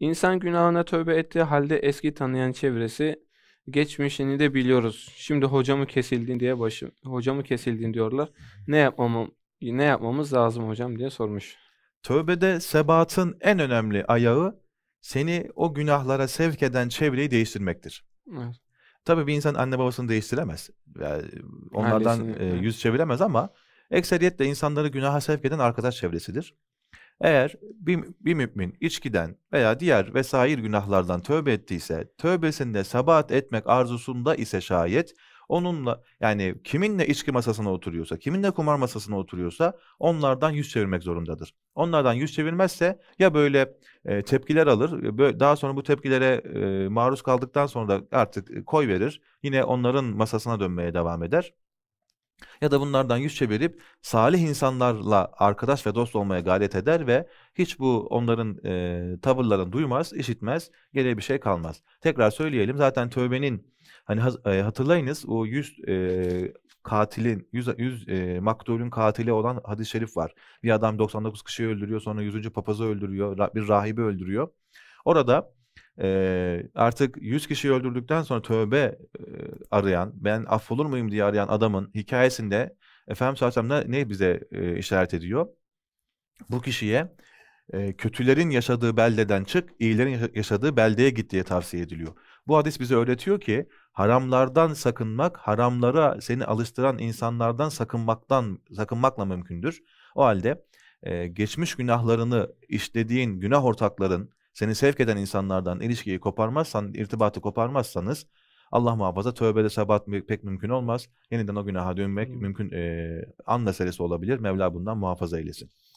İnsan günahına tövbe ettiği halde eski tanıyan çevresi geçmişini de biliyoruz. Şimdi hocamı kesildin diye başım hocamı kesildin diyorlar. Ne yapmam ne yapmamız lazım hocam diye sormuş. Tövbede sebatın en önemli ayağı seni o günahlara sevk eden çevreyi değiştirmektir. Evet. Tabii bir insan anne babasını değiştiremez. Yani onlardan Ailesini, e, yüz çeviremez ama ekseriyetle insanları günaha sevk eden arkadaş çevresidir. Eğer bir, bir mümin içkiden veya diğer vesair günahlardan tövbe ettiyse, tövbesinde sabahat etmek arzusunda ise şayet onunla yani kiminle içki masasına oturuyorsa, kiminle kumar masasına oturuyorsa onlardan yüz çevirmek zorundadır. Onlardan yüz çevirmezse ya böyle e, tepkiler alır, e, böyle, daha sonra bu tepkilere e, maruz kaldıktan sonra da artık e, koy verir, yine onların masasına dönmeye devam eder ya da bunlardan yüz çevirip salih insanlarla arkadaş ve dost olmaya gayret eder ve hiç bu onların e, tavırlarını duymaz, işitmez, geriye bir şey kalmaz. Tekrar söyleyelim zaten tövbenin hani hatırlayınız o yüz e, katilin, yüz, yüz e, maktulün katili olan hadis-i şerif var. Bir adam 99 kişiyi öldürüyor sonra yüzüncü papazı öldürüyor, bir rahibi öldürüyor. Orada e, artık 100 kişi öldürdükten sonra tövbe e, arayan, ben affolur muyum diye arayan adamın hikayesinde Efendimiz Sallallahu ne bize e, işaret ediyor? Bu kişiye e, kötülerin yaşadığı beldeden çık, iyilerin yaşadığı beldeye git diye tavsiye ediliyor. Bu hadis bize öğretiyor ki haramlardan sakınmak, haramlara seni alıştıran insanlardan sakınmaktan sakınmakla mümkündür. O halde e, geçmiş günahlarını işlediğin günah ortakların, seni sevk eden insanlardan ilişkiyi koparmazsan, irtibatı koparmazsanız Allah muhafaza tövbede sabat pek mümkün olmaz. Yeniden o günaha dönmek mümkün e, an meselesi olabilir. Mevla bundan muhafaza eylesin.